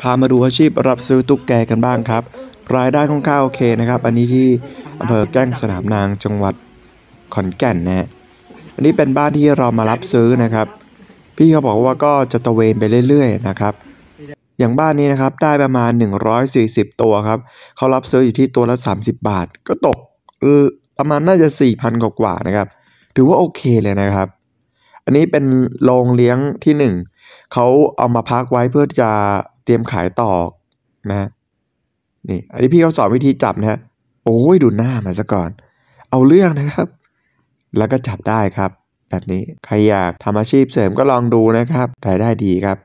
พามาดูอาชีพรับซื้อตุ๊กแกกันบ้างครับรายได้ค่อนข้างโอเคนะครับอันนี้ที่อำเภอแก้งสนามนางจังหวัดขอนแก่นนะฮะอันนี้เป็นบ้านที่เรามารับซื้อนะครับ พี่เขาบอกว่าก็จะตะเวนไปเรื่อยๆนะครับอย่างบ้านนี้นะครับได้ประมาณ140ตัวครับเขารับซื้ออยู่ที่ตัวละ30บาท ก็ตกประมาณน่าจะ4,000กว่าๆนะครับถือว่าโอเคเลยนะครับ อันนี้เป็นโรงเลี้ยงที่1เขาเอามาพักไว้เพื่อจะเตรียมขายต่อนะ นี่ อันนี้พี่เขาสอนวิธีจับนะฮะโอ้ยดูหน้ามันซะก่อน เอาเรื่องนะครับ แล้วก็จับได้ครับ แบบนี้ ใครอยากทำอาชีพเสริมก็ลองดูนะครับรายได้ดีครับ